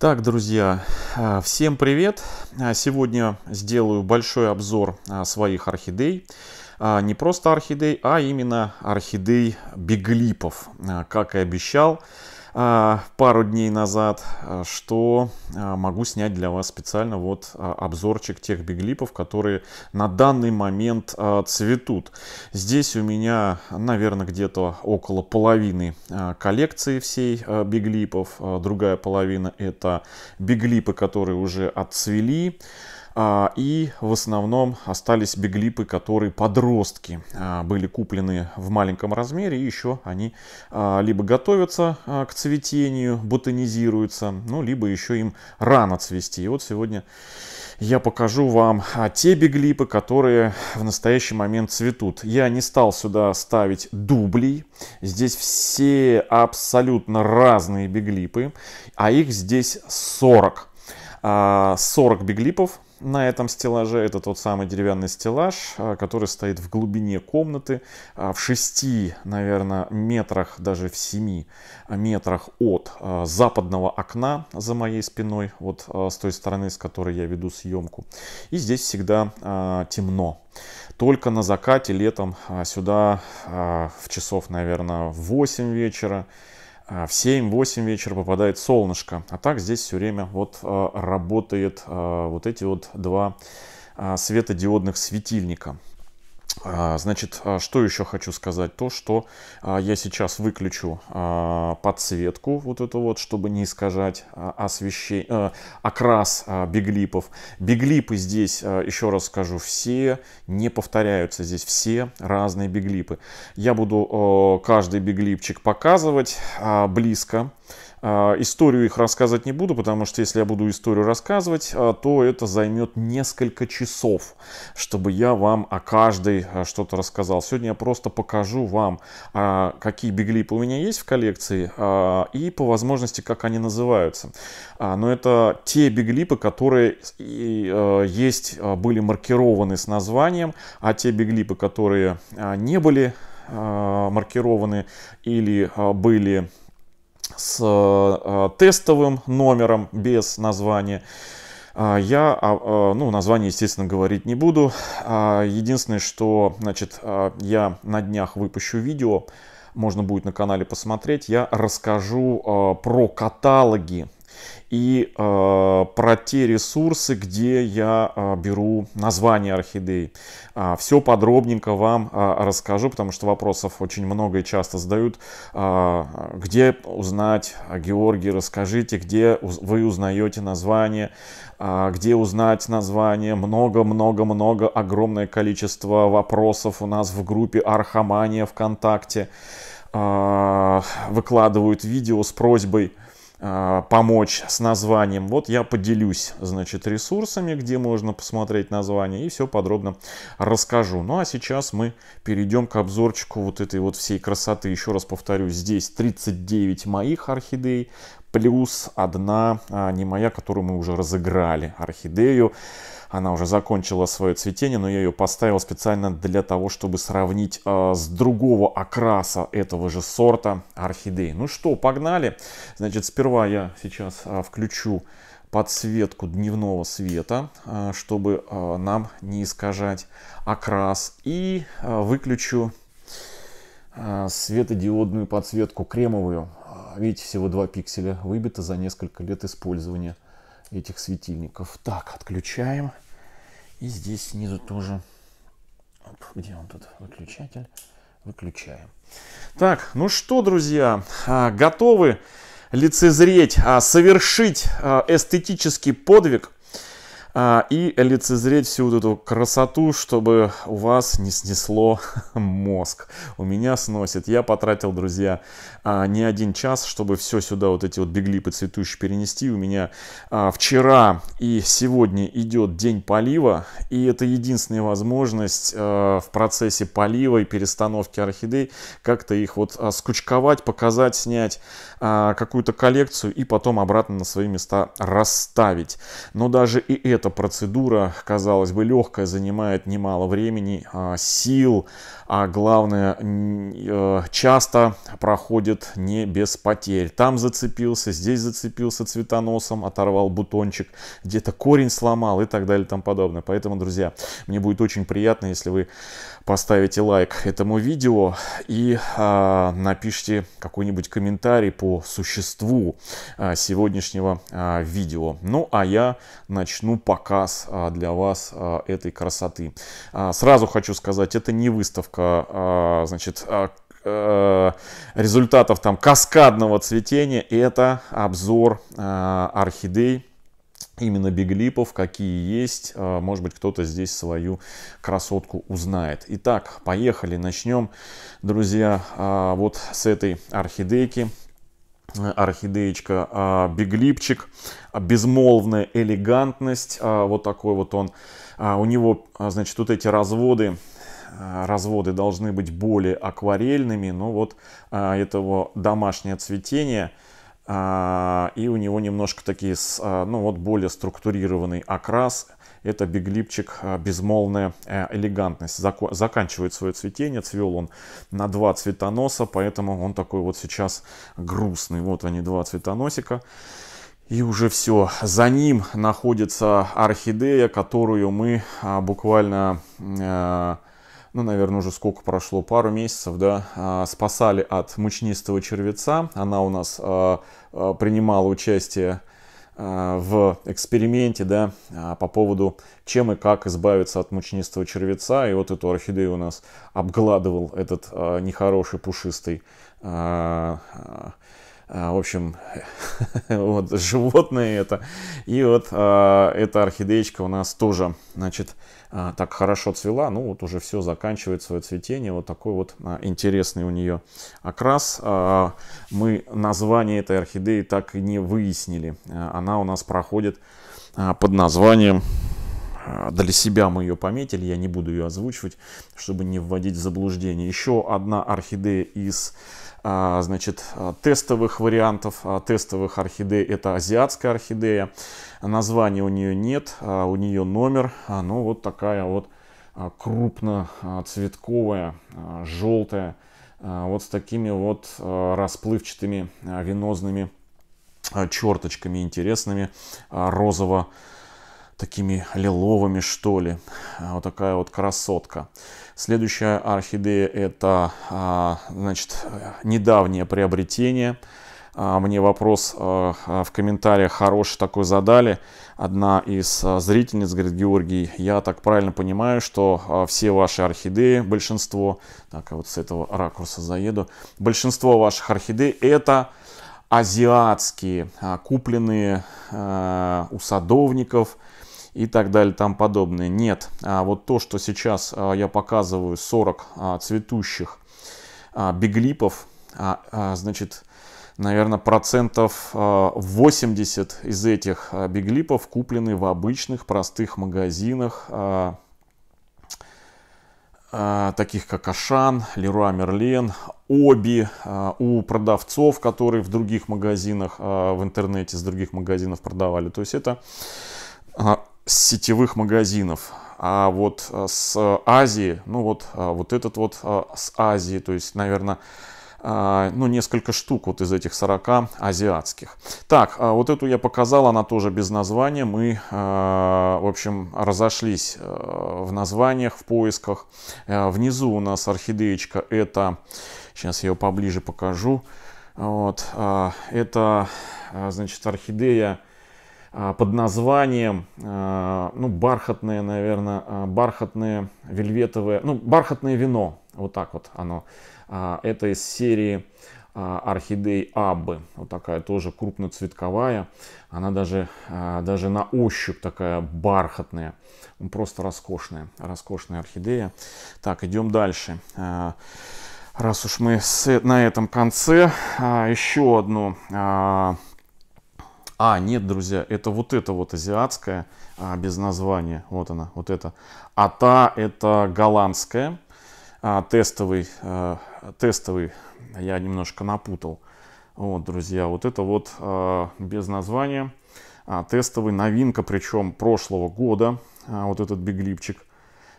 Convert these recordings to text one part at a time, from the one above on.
Так, друзья, а, всем привет! А, сегодня сделаю большой обзор а, своих орхидей. Не просто орхидей, а именно орхидей беглипов. Как и обещал, а, пару дней назад, а, что а, могу снять для вас специально вот обзорчик тех биглипов, которые на данный момент цветут. Здесь у меня, наверное, где-то около половины коллекции всей биглипов. Другая половина это биглипы, которые уже отцвели. А, и в основном остались биглипы, которые подростки а, были куплены в маленьком размере. И еще они а, либо готовятся к цветению, ботанизируются, ну, либо еще им рано цвести. И вот сегодня я покажу вам те биглипы, которые в настоящий момент цветут. Я не стал сюда ставить дублей. Здесь все абсолютно разные биглипы, а их здесь 40. 40 биглипов на этом стеллаже. Это тот самый деревянный стеллаж, а, который стоит в глубине комнаты, а, в шести, наверное, метрах, даже в семи метрах от а, западного окна за моей спиной, вот с той стороны, с которой я веду съемку. И здесь всегда темно. Только на закате летом сюда в часов, наверное, в 8 вечера а, в 7-8 вечера попадает солнышко. А так здесь все время вот а, работает а, вот эти вот два светодиодных светильника. А, значит, а, что еще хочу сказать? То, что а, я сейчас выключу подсветку, вот эту вот, чтобы не искажать освещение, э, окрас биглипов. Биглипы здесь, еще раз скажу, все не повторяются. Здесь все разные биглипы. Я буду каждый биглипчик показывать близко. А, историю их рассказывать не буду, потому что если я буду историю рассказывать, а, то это займет несколько часов, чтобы я вам о каждой а, что-то рассказал. Сегодня я просто покажу вам, какие биглипы у меня есть в коллекции и по возможности, как они называются. Но это те биглипы, которые есть, были маркированы с названием, а те биглипы, которые не были маркированы или были с э, э, тестовым номером без названия. А, я, а, э, ну, название, естественно, говорить не буду. А, единственное, что, значит, я на днях выпущу видео, можно будет на канале посмотреть, я расскажу про каталоги и э, про те ресурсы, где я э, беру название орхидей. Э, а, все подробненько вам э, расскажу, потому что вопросов очень много и часто задают. Э, где узнать, э, Георгий, расскажите, где вы узнаете название, э, где узнать название. Много-много-много, огромное количество вопросов у нас в группе Архамания ВКонтакте. выкладывают видео с просьбой а, помочь с названием. Вот я поделюсь, значит, ресурсами, где можно посмотреть название и все подробно расскажу. Ну а сейчас мы перейдем к обзорчику вот этой вот всей красоты. Еще раз повторю, здесь 39 моих орхидей, плюс одна а, не моя, которую мы уже разыграли, орхидею. Она уже закончила свое цветение, но я ее поставил специально для того, чтобы сравнить э, с другого окраса этого же сорта орхидей. Ну что, погнали. Значит, сперва я сейчас э, включу подсветку дневного света, э, чтобы э, нам не искажать окрас. И э, выключу светодиодную подсветку кремовую. Видите, всего 2 пикселя выбито за несколько лет использования этих светильников. Так, отключаем. И здесь снизу тоже, Оп, где он тут, выключатель, выключаем. Так, ну что, друзья, а, готовы лицезреть, а, совершить а, эстетический подвиг а, и лицезреть всю вот эту красоту, чтобы у вас не снесло мозг. У меня сносит. Я потратил, друзья, а, не один час, чтобы все сюда вот эти вот бегли по цветущие перенести. У меня а, вчера и сегодня идет день полива, и это единственная возможность в процессе полива и перестановки орхидей как-то их вот скучковать, показать, снять какую-то коллекцию и потом обратно на свои места расставить. Но даже и это эта процедура, казалось бы, легкая, занимает немало времени, а, сил, а главное, э, часто проходит не без потерь. Там зацепился, здесь зацепился цветоносом, оторвал бутончик, где-то корень сломал и так далее и тому подобное. Поэтому, друзья, мне будет очень приятно, если вы поставите лайк этому видео и а, напишите какой-нибудь комментарий по существу а, сегодняшнего а, видео. Ну а я начну показ а, для вас а, этой красоты. А, сразу хочу сказать, это не выставка, а, значит, а, а результатов там каскадного цветения это обзор э, орхидей именно биглипов, какие есть. А, может быть, кто-то здесь свою красотку узнает. Итак, поехали. Начнем, друзья, а, вот с этой орхидейки. Орхидеечка, а, биглипчик, безмолвная элегантность, вот такой вот он. У него, значит, вот эти разводы разводы должны быть более акварельными, но ну вот а, этого домашнее цветение – а, и у него немножко такие, а, ну вот более структурированный окрас. Это биглипчик а, безмолвная э, элегантность. заканчивает свое цветение. Цвел он на два цветоноса, поэтому он такой вот сейчас грустный. Вот они, два цветоносика. И уже все. За ним находится орхидея, которую мы буквально э, ну, наверное, уже сколько прошло, пару месяцев, да, а, спасали от мучнистого червеца. Она у нас а, а, принимала участие в эксперименте, да, по поводу чем и как избавиться от мучнистого червеца. И вот эту орхидею у нас обгладывал этот нехороший пушистый, в общем, вот животное это. И вот эта орхидеечка у нас тоже, значит, а, так хорошо цвела, ну вот уже все заканчивает свое цветение. Вот такой вот а, интересный у нее окрас. А, мы название этой орхидеи так и не выяснили. Она у нас проходит под названием для себя мы ее пометили, я не буду ее озвучивать, чтобы не вводить в заблуждение. Еще одна орхидея из а, значит, а, тестовых вариантов, а, тестовых орхидей. Это азиатская орхидея, названия у нее нет, у нее номер, ну вот такая вот крупноцветковая, желтая, вот с такими вот расплывчатыми венозными черточками интересными розово такими лиловыми, что ли. А, вот такая вот красотка. Следующая орхидея это, а, значит, недавнее приобретение. А, мне вопрос в комментариях хороший такой задали. Одна из зрительниц говорит, Георгий, я так правильно понимаю, что все ваши орхидеи, большинство, так, вот с этого ракурса заеду, большинство ваших орхидей это азиатские, купленные у садовников, и так далее, там подобное. Нет, а вот то, что сейчас а, я показываю, 40 а, цветущих биглипов, значит, наверное, процентов 80 из этих биглипов куплены в обычных простых магазинах, таких как Ашан, Леруа Мерлен, Оби, у продавцов, которые в других магазинах, в интернете с других магазинов продавали. То есть это с сетевых магазинов. А вот э, с Азии, ну вот, э, вот этот вот э, с Азии, то есть, наверное, ну, несколько штук вот из этих 40 азиатских. Так, вот эту я показал, она тоже без названия. Мы, в общем, разошлись в названиях, в поисках. Внизу у нас орхидеечка, это, сейчас я ее поближе покажу, вот, это, значит, орхидея а, под названием, а, ну, бархатное, наверное, а, бархатное вельветовое, ну, бархатное вино, вот так вот оно. Это из серии орхидей Аббы, вот такая тоже крупноцветковая, она даже, даже на ощупь такая бархатная, ну, просто роскошная, роскошная орхидея. Так, идем дальше. Раз уж мы с, на этом конце, еще одну а, нет, друзья, это вот это вот азиатское а, без названия. Вот она, вот это. А та это голландская. А, тестовый, а, тестовый я немножко напутал. Вот, друзья, вот это вот а, без названия. А, тестовый, новинка, причем прошлого года. А, вот этот биглипчик.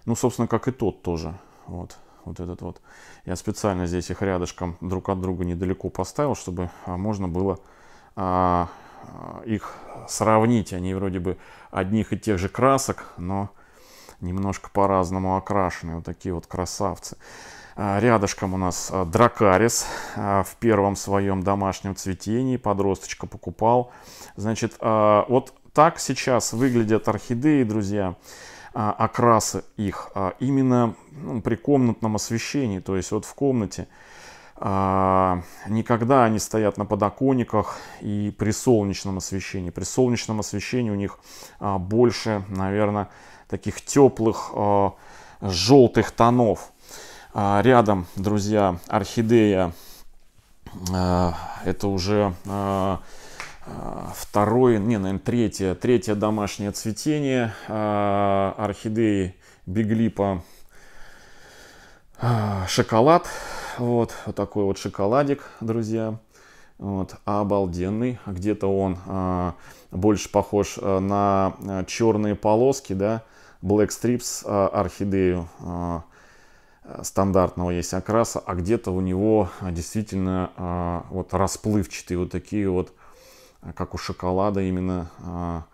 Ну, собственно, как и тот тоже. Вот, вот этот вот. Я специально здесь их рядышком друг от друга недалеко поставил, чтобы а, можно было а, Э, их сравнить. Они вроде бы одних и тех же красок, но немножко по-разному окрашены. Вот такие вот красавцы. А, рядышком у нас э, дракарис э, в первом своем домашнем цветении. Подросточка покупал. Значит, вот так сейчас выглядят орхидеи, друзья окрасы их именно ну, при комнатном освещении, то есть вот в комнате а, никогда они стоят на подоконниках и при солнечном освещении. При солнечном освещении у них а, больше, наверное, таких теплых а, желтых тонов. Рядом, друзья, орхидея. Это уже второе, не, наверное, третье, третье домашнее цветение орхидеи Биглипа. Шоколад вот, вот такой вот шоколадик, друзья. Вот, обалденный. Где-то он а, больше похож э, на э, черные полоски, да, Black Strips а, орхидею а, стандартного есть окраса, а где-то у него действительно а, вот расплывчатые вот такие вот, как у шоколада именно а,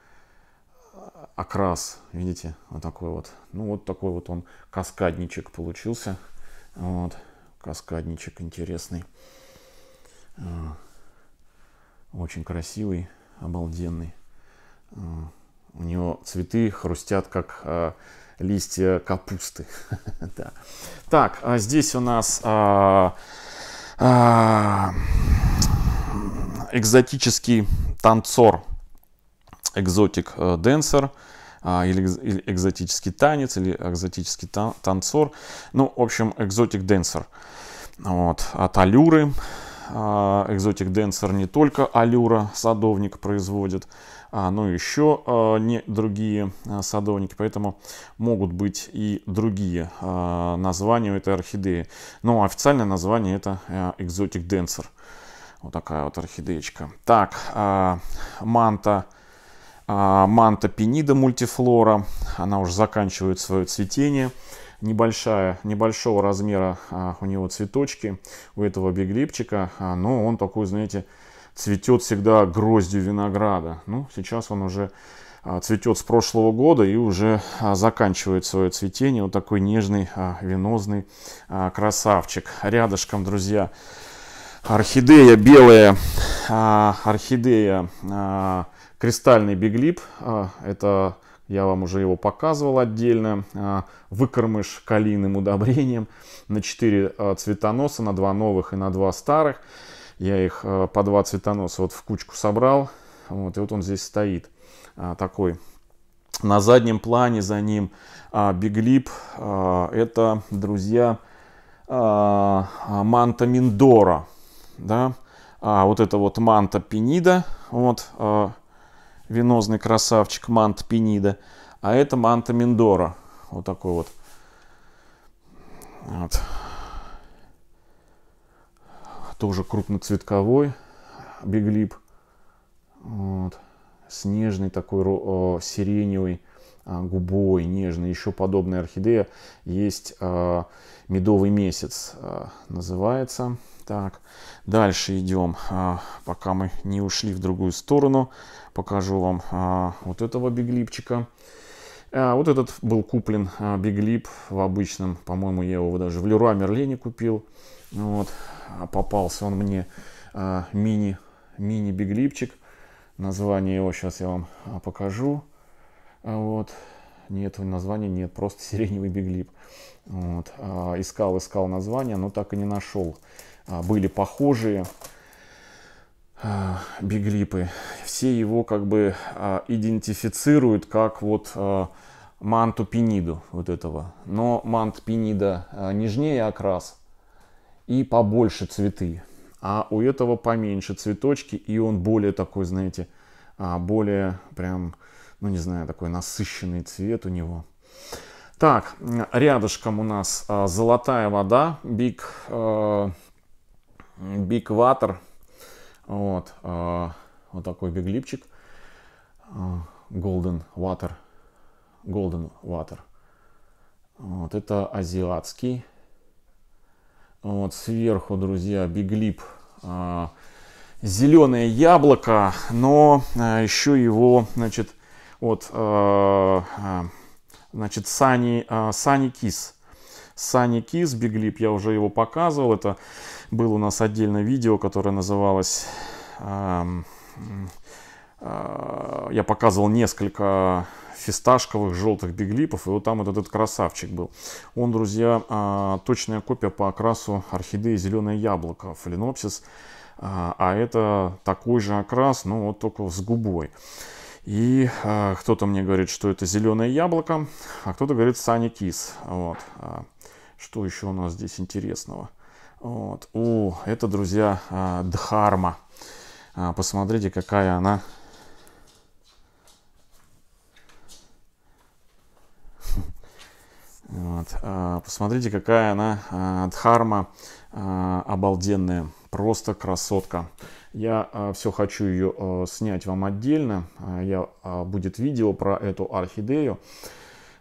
окрас, видите, вот такой вот. Ну вот такой вот он каскадничек получился. Вот каскадничек интересный. А, очень красивый, обалденный. А, у него цветы хрустят, как а, листья капусты. Так, здесь у нас экзотический танцор, экзотик э, денсер или экзотический танец, или экзотический танцор. Ну, в общем, экзотик денсер. Вот, от Алюры. А, экзотик Денсер не только Алюра садовник производит, а, но еще а, не другие садовники, поэтому могут быть и другие названия у этой орхидеи. Но официальное название это Экзотик Денсер. Вот такая вот орхидеечка. Так, манта манта пенида мультифлора. Она уже заканчивает свое цветение небольшая, небольшого размера а, у него цветочки, у этого биглипчика, а, но он такой, знаете, цветет всегда гроздью винограда. Ну, сейчас он уже а, цветет с прошлого года и уже а, заканчивает свое цветение. Вот такой нежный а, венозный красавчик. Рядышком, друзья, орхидея белая, орхидея кристальный биглип. Это я вам уже его показывал отдельно. А, выкормыш калийным удобрением на 4 а, цветоноса, на 2 новых и на 2 старых. Я их а, по 2 цветоноса вот в кучку собрал. Вот, и вот он здесь стоит такой. На заднем плане за ним Биглип. Это, друзья, манта Миндора. Да? Вот это вот манта Пенида. Вот, венозный красавчик мант пинида, а это манта миндора. Вот такой вот. вот. Тоже крупноцветковой беглип. Вот. Снежный такой о, сиреневый а, губой, нежный, еще подобная орхидея есть э, медовый месяц, э, называется. Так, дальше идем. А, пока мы не ушли в другую сторону, покажу вам а, вот этого биглипчика. А, вот этот был куплен биглип в обычном, по-моему, я его даже в Леруа Мерлене купил. Вот, попался он мне мини, мини биглипчик. Название его сейчас я вам покажу. Вот, нет, названия нет, просто сиреневый биглип. Вот. Искал, искал название, но так и не нашел. А, были похожие а, биглипы. Все его как бы а, идентифицируют как вот манту пениду вот этого. Но мант пенида нежнее окрас и побольше цветы. А у этого поменьше цветочки, и он более такой, знаете, более прям, ну не знаю, такой насыщенный цвет у него. Так, рядышком у нас золотая вода, биг... Big Big Water. Вот, э, вот такой биглипчик. Э, Golden Water. Golden Water. Вот, это азиатский. Вот сверху, друзья, биглип. Э, Зеленое яблоко, но еще его, значит, вот, значит, Сани, Сани Кис. Sunny Kiss, Big Lip, я уже его показывал. Это было у нас отдельное видео, которое называлось... Эм, э, я показывал несколько фисташковых желтых биглипов, и вот там вот этот красавчик был. Он, друзья, э, точная копия по окрасу орхидеи зеленое яблоко, фаленопсис, э, а это такой же окрас, но вот только с губой. И э, кто-то мне говорит, что это зеленое яблоко, а кто-то говорит Саня Кис. Вот. Что еще у нас здесь интересного? Вот. О, это, друзья, а, Дхарма. А, посмотрите, какая она. Вот. А, посмотрите, какая она Дхарма обалденная. Просто красотка. Я все хочу ее снять вам отдельно. Я, будет видео про эту орхидею.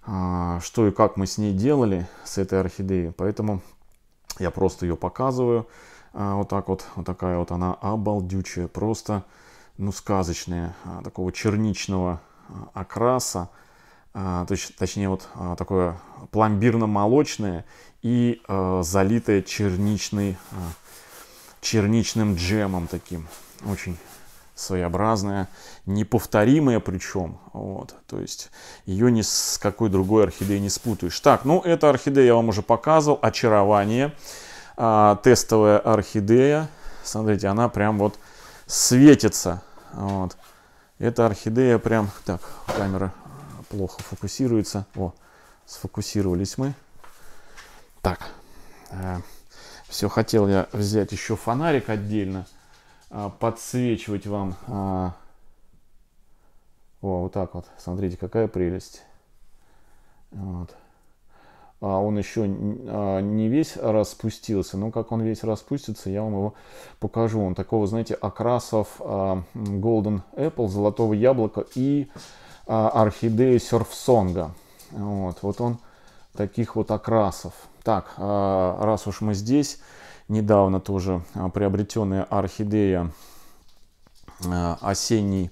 А, что и как мы с ней делали, с этой орхидеей. Поэтому я просто ее показываю. А, вот так вот, вот такая вот она обалдючая, просто, ну, сказочная, а, такого черничного окраса. Точ, точнее, вот такое пломбирно-молочное и залитое черничный, черничным джемом таким. Очень своеобразная, неповторимая причем. Вот, то есть ее ни с какой другой орхидеей не спутаешь. Так, ну эта орхидея я вам уже показывал, очарование, а, тестовая орхидея. Смотрите, она прям вот светится. Вот. Эта орхидея прям, так, камера плохо фокусируется. О, сфокусировались мы. Так, э, все, хотел я взять еще фонарик отдельно. А, подсвечивать вам. А, о, вот так вот. Смотрите, какая прелесть. Вот. А он еще а, не весь распустился, но как он весь распустится, я вам его покажу. Он такого, знаете, окрасов Golden Apple, золотого яблока и орхидеи серфсонга. Вот, вот он таких вот окрасов. Так, раз уж мы здесь, недавно тоже а, приобретенная орхидея а, осенний,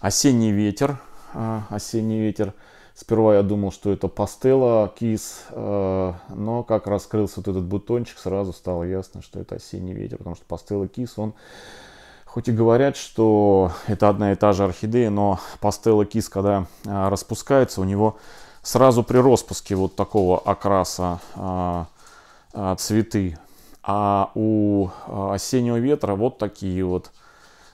осенний ветер. А, осенний ветер. Сперва я думал, что это пастела, кис, но как раскрылся вот этот бутончик, сразу стало ясно, что это осенний ветер, потому что пастела кис, он Хоть и говорят, что это одна и та же орхидея, но пастелла кис, когда распускается, у него сразу при распуске вот такого окраса цветы а у а, осеннего ветра вот такие вот,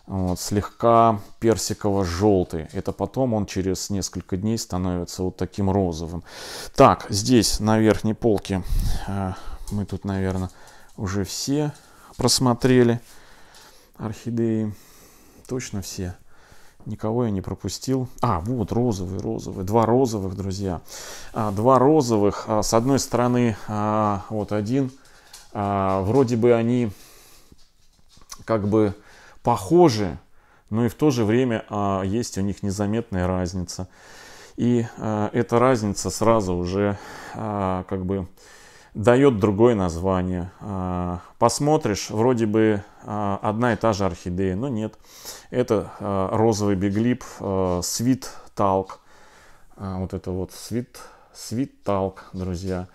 вот слегка персиково-желтый. Это потом он через несколько дней становится вот таким розовым. Так, здесь на верхней полке э, мы тут, наверное, уже все просмотрели орхидеи. Точно все. Никого я не пропустил. А, вот розовый, розовый. Два розовых, друзья. А, два розовых. А, с одной стороны, вот один – а, вроде бы они как бы похожи, но и в то же время а, есть у них незаметная разница. И а, эта разница сразу уже а, как бы дает другое название. А, посмотришь, вроде бы а, одна и та же орхидея, но нет. Это а, розовый беглип, а, свит талк. вот это вот свит, свит талк, друзья.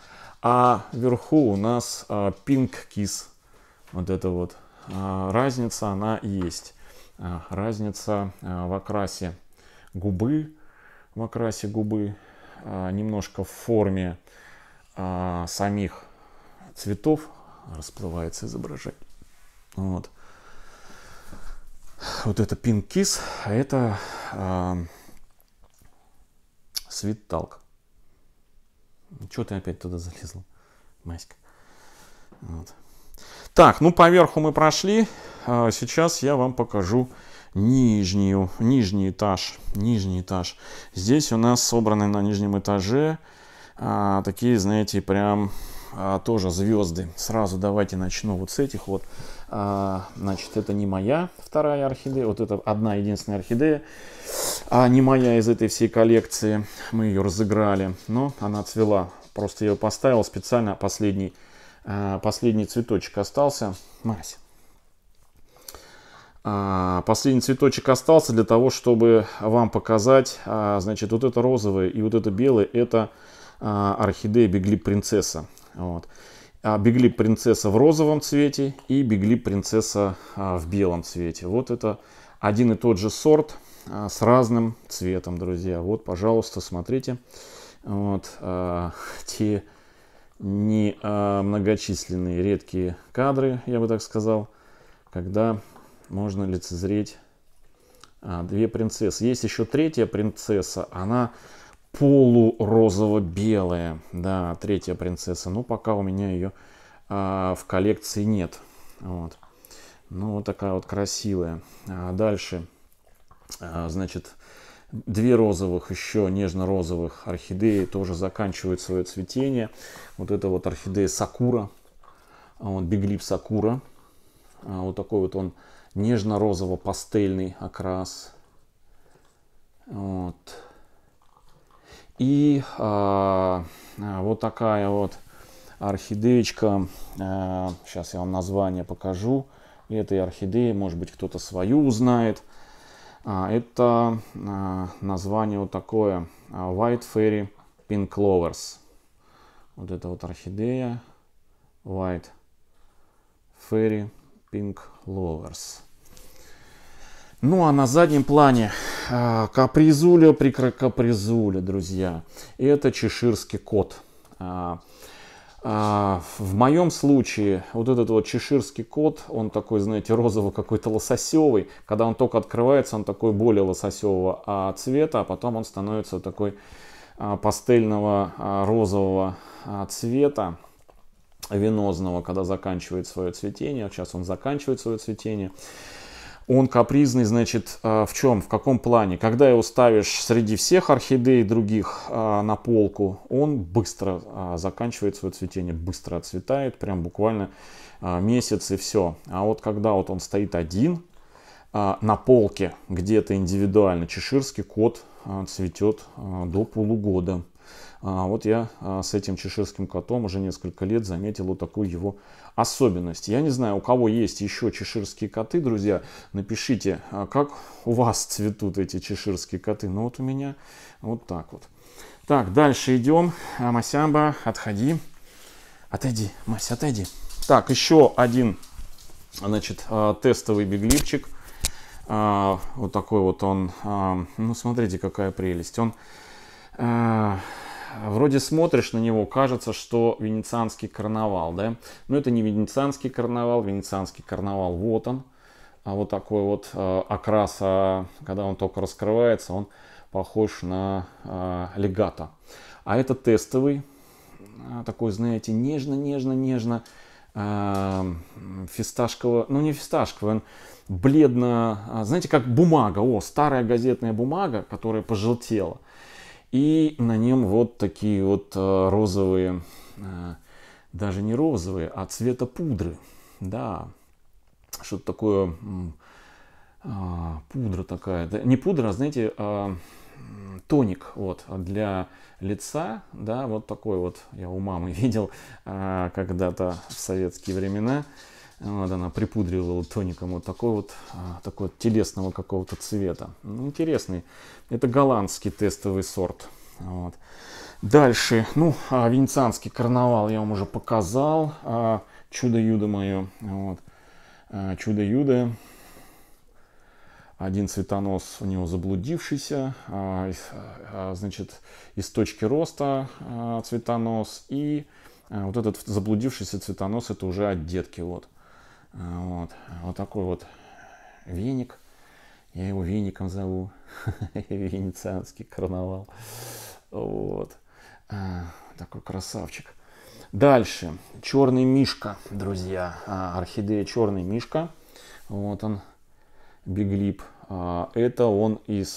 А вверху у нас а, Pink Kiss. Вот это вот. А, разница, она есть. А, разница а, в окрасе губы. В окрасе губы. А, немножко в форме а, самих цветов. Расплывается изображение. Вот. Вот это Pink Kiss, а это а, Sweet Talk. Чего ты опять туда залезла, Маська? Вот. Так, ну поверху мы прошли. А, сейчас я вам покажу нижнюю, нижний этаж. Нижний этаж. Здесь у нас собраны на нижнем этаже а, такие, знаете, прям а, тоже звезды. Сразу давайте начну вот с этих вот. А, значит, это не моя вторая орхидея. Вот это одна единственная орхидея а не моя из этой всей коллекции. Мы ее разыграли, но она цвела. Просто я ее поставил специально, последний, э, последний цветочек остался. Мась. А, последний цветочек остался для того, чтобы вам показать, а, значит, вот это розовое и вот это белое, это а, орхидея Бегли Принцесса. Вот. Бегли Принцесса в розовом цвете и Бегли Принцесса в белом цвете. Вот это один и тот же сорт, а, с разным цветом, друзья. Вот, пожалуйста, смотрите. Вот а, те не а, многочисленные редкие кадры, я бы так сказал, когда можно лицезреть две принцессы. Есть еще третья принцесса, она полурозово-белая. Да, третья принцесса. Но пока у меня ее в коллекции нет. Вот. Ну, вот такая вот красивая. А дальше а, значит, две розовых, еще нежно-розовых орхидеи тоже заканчивают свое цветение. Вот это вот орхидея Сакура, а, вот Биглип Сакура. А, вот такой вот он нежно-розово-пастельный окрас. Вот. И а, вот такая вот орхидеечка. А, сейчас я вам название покажу. Этой орхидеи, может быть, кто-то свою узнает. А, это а, название вот такое а, White Fairy Pink Clovers. Вот это вот орхидея White Fairy Pink Lovers. Ну а на заднем плане капризуля, прикрокапризуля, друзья. И это чеширский кот. А, в моем случае вот этот вот чеширский кот, он такой, знаете, розово какой-то лососевый. Когда он только открывается, он такой более лососевого а, цвета, а потом он становится такой а, пастельного розового цвета венозного, когда заканчивает свое цветение. Сейчас он заканчивает свое цветение. Он капризный, значит, а, в чем, в каком плане? Когда его ставишь среди всех орхидей других а, на полку, он быстро а, заканчивает свое цветение, быстро отцветает, прям буквально месяц и все. А вот когда вот он стоит один на полке, где-то индивидуально, чеширский кот цветет до полугода. А, вот я а, с этим чеширским котом уже несколько лет заметил вот такую его особенность. Я не знаю, у кого есть еще чеширские коты, друзья, напишите, а, как у вас цветут эти чеширские коты. Ну вот у меня вот так вот. Так, дальше идем. Масямба, отходи. Отойди, Мась, отойди. Так, еще один, значит, тестовый беглипчик. Вот такой вот он. Ну, смотрите, какая прелесть. Он а, вроде смотришь на него, кажется, что венецианский карнавал, да? Но это не венецианский карнавал, венецианский карнавал, вот он. А вот такой вот а, окрас, а, когда он только раскрывается, он похож на легато. А это тестовый, такой, знаете, нежно-нежно-нежно э, фисташкового, ну не фисташковый, он бледно, знаете, как бумага, о, старая газетная бумага, которая пожелтела – и на нем вот такие вот э, розовые, э, даже не розовые, а цвета пудры. Да, что-то такое, а, пудра такая. Не пудра, а, знаете, а тоник вот для лица да вот такой вот я у мамы видел а, когда-то в советские времена вот она припудривала тоником вот такой вот, а, такой вот телесного какого-то цвета. Ну, интересный. Это голландский тестовый сорт. Вот. Дальше, ну, а, венецианский карнавал я вам уже показал. А, чудо-юдо мое. Вот. Чудо-юдо. Один цветонос у него заблудившийся, значит, из точки роста цветонос. И вот этот заблудившийся цветонос, это уже от детки. Вот. Вот, вот такой вот веник. Я его веником зову. Венецианский карнавал. Вот. А, такой красавчик. Дальше. Черный мишка, друзья. А, орхидея черный мишка. Вот он. Биглип. А, это он из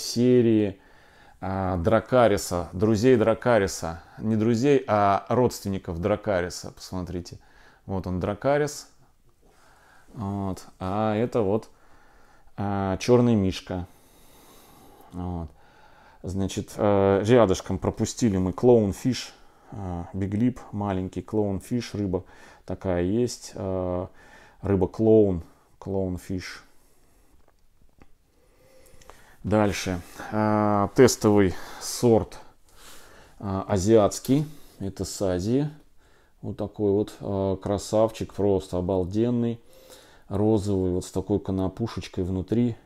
серии Дракариса, друзей Дракариса. Не друзей, а родственников Дракариса. Посмотрите. Вот он, Дракарис. Вот. А это вот а, черный мишка. Вот. Значит, а, рядышком пропустили мы клоун-фиш, э, биглип, маленький клоун-фиш, рыба такая есть. А, э, рыба клоун, клоун-фиш. Дальше. А, тестовый сорт а, азиатский. Это с Азии. Вот такой вот а, красавчик, просто обалденный розовый, вот с такой конопушечкой внутри.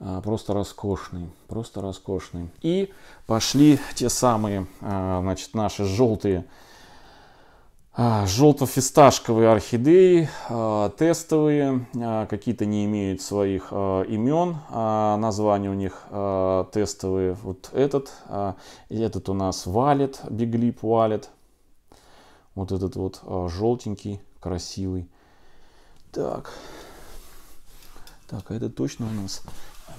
А, просто роскошный, просто роскошный. И пошли те самые, а, значит, наши желтые, а, желто-фисташковые орхидеи, тестовые, какие-то не имеют своих имен, названия у них тестовые. Вот этот, этот у нас валет, биглип валет. Вот этот вот желтенький, красивый. Так. Так, а это точно у нас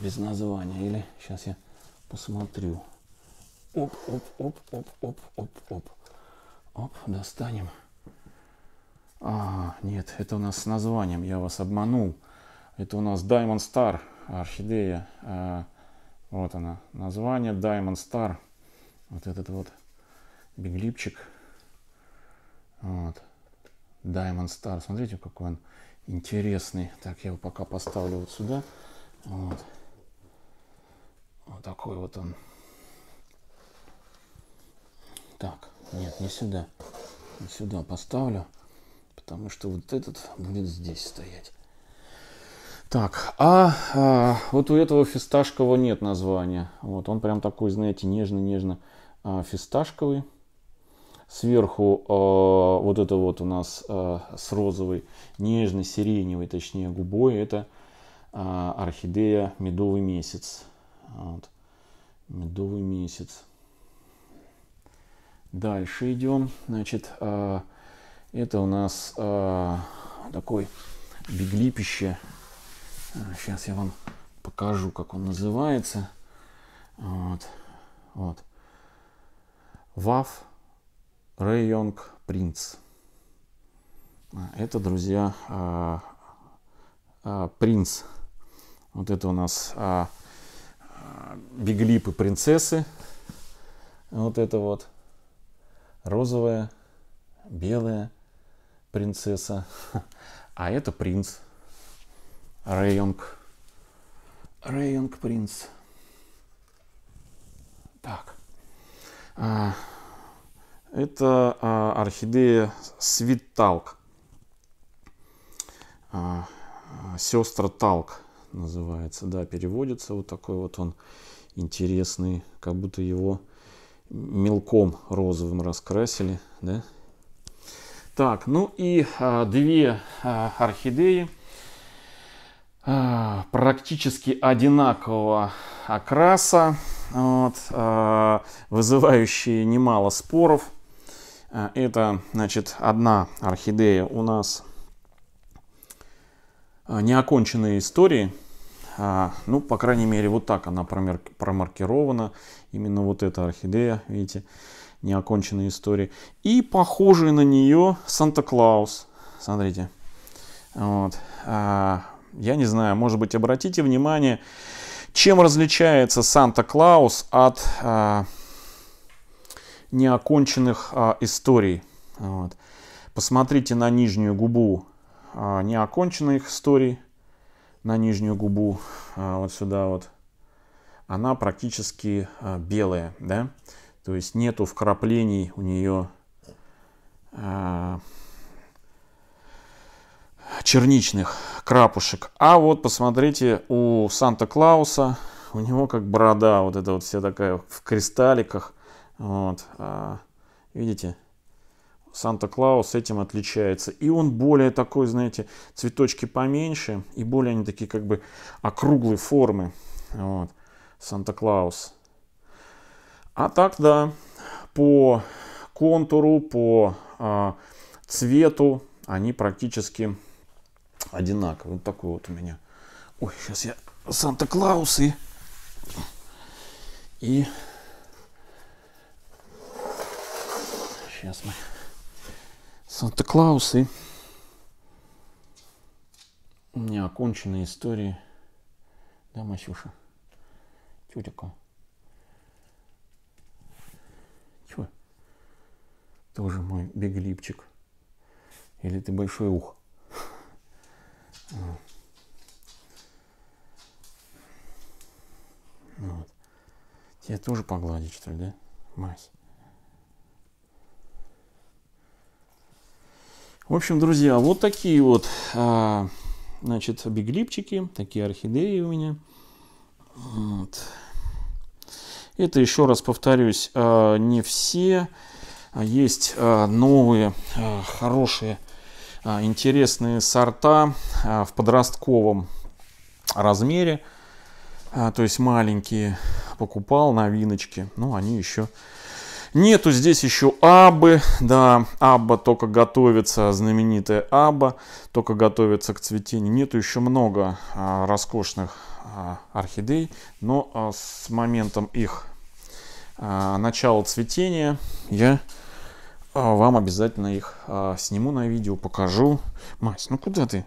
без названия? Или сейчас я посмотрю. Оп, оп, оп, оп, оп, оп, оп. Оп, достанем. А, нет, это у нас с названием, я вас обманул. Это у нас Diamond Star, орхидея. А, вот она, название Diamond Star. Вот этот вот биглипчик. Вот. Diamond Star, смотрите, какой он интересный. Так, я его пока поставлю вот сюда. Вот, вот такой вот он. Так, нет, не сюда. Вот сюда поставлю, потому что вот этот будет здесь стоять. Так, а, а вот у этого фисташкового нет названия. Вот он прям такой, знаете, нежно-нежно а, фисташковый сверху э, вот это вот у нас э, с розовой, нежно-сиреневой, точнее, губой, это э, орхидея медовый месяц. Вот. Медовый месяц. Дальше идем. Значит, э, это у нас э, такой беглипище. Сейчас э, я вам покажу, как он называется. Вот. Вот. Вав Рейонг Принц. А, это, друзья, а, а, принц. Вот это у нас а, биглипы принцессы. Вот это вот розовая, белая принцесса. А это принц. Рейонг. Рейонг принц. Так. Это а, орхидея свитталк. А, Сестра талк называется, да, переводится. Вот такой вот он интересный, как будто его мелком розовым раскрасили, да. Так, ну и а, две а, орхидеи а, практически одинакового окраса, вот, а, вызывающие немало споров – Э, это, значит, одна орхидея у нас э, неоконченные истории. Э, ну, по крайней мере, вот так она промаркирована. Именно вот эта орхидея, видите, неоконченные истории. И похожий на нее Санта-Клаус. Смотрите. Вот. Я не знаю, может быть, обратите внимание, чем различается Санта-Клаус от неоконченных а, историй. Вот. Посмотрите на нижнюю губу а, неоконченных историй, на нижнюю губу а, вот сюда вот. Она практически а, белая, да? То есть нету вкраплений у нее а, черничных крапушек. А вот посмотрите у Санта-Клауса, у него как борода, вот это вот вся такая в кристалликах. Вот, а, видите, Санта-Клаус этим отличается. И он более такой, знаете, цветочки поменьше, и более они такие как бы округлые формы. Вот, Санта-Клаус. А так, да, по контуру, по э, цвету они практически одинаковые. Вот такой вот у меня. Ой, сейчас я Санта-Клаус и... и Сейчас мы. Санта-Клаусы. У меня оконченные истории. Да, Масюша? Тетяка. Чего? Тоже мой беглипчик. Или ты большой ух? Вот. Тебя тоже погладить, что ли, да? Мась. В общем, друзья, вот такие вот, а, значит, беглипчики, такие орхидеи у меня. Вот. Это, еще раз повторюсь, а, не все. А есть новые, хорошие, интересные сорта в подростковом размере. То есть маленькие покупал новиночки. Ну, они еще Нету здесь еще Абы, да, аба только готовится, знаменитая аба только готовится к цветению. Нету еще много а, роскошных а, орхидей, но а, с моментом их а, начала цветения я а, вам обязательно их а, сниму на видео, покажу. Мась, ну куда ты?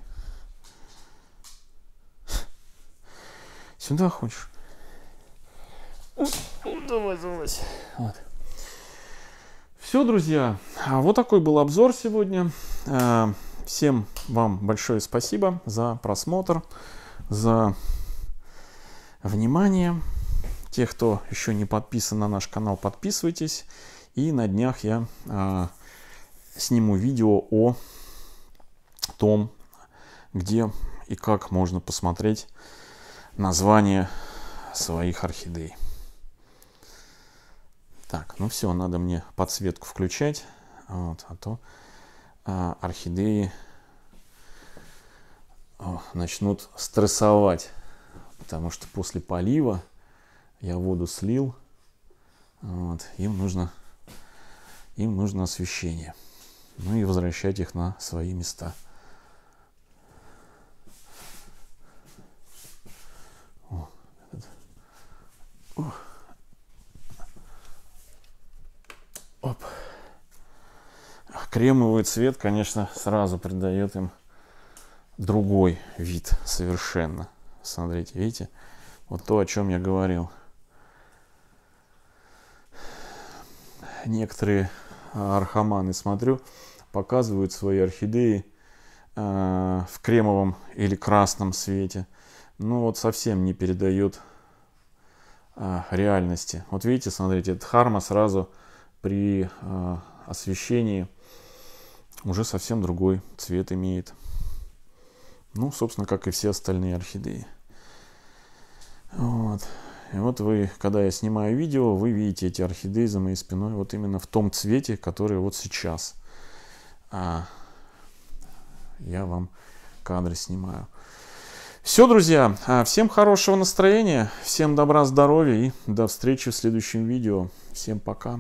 Сюда хочешь? Давай, давай. Вот. Все, друзья, а вот такой был обзор сегодня. Э, всем вам большое спасибо за просмотр, за внимание. Те, кто еще не подписан на наш канал, подписывайтесь. И на днях я э, сниму видео о том, где и как можно посмотреть название своих орхидей. Так, ну все, надо мне подсветку включать, вот, а то а, орхидеи о, начнут стрессовать, потому что после полива я воду слил, вот, им нужно им нужно освещение, ну и возвращать их на свои места. Оп. Кремовый цвет, конечно, сразу придает им другой вид совершенно. Смотрите, видите? Вот то, о чем я говорил. Некоторые а, архаманы, смотрю, показывают свои орхидеи а, в кремовом или красном свете. Ну вот совсем не передает а, реальности. Вот видите, смотрите, харма сразу при а, освещении уже совсем другой цвет имеет. Ну, собственно, как и все остальные орхидеи. Вот. И вот вы, когда я снимаю видео, вы видите эти орхидеи за моей спиной вот именно в том цвете, который вот сейчас а, я вам кадры снимаю. Все, друзья, а, всем хорошего настроения, всем добра, здоровья и до встречи в следующем видео. Всем пока.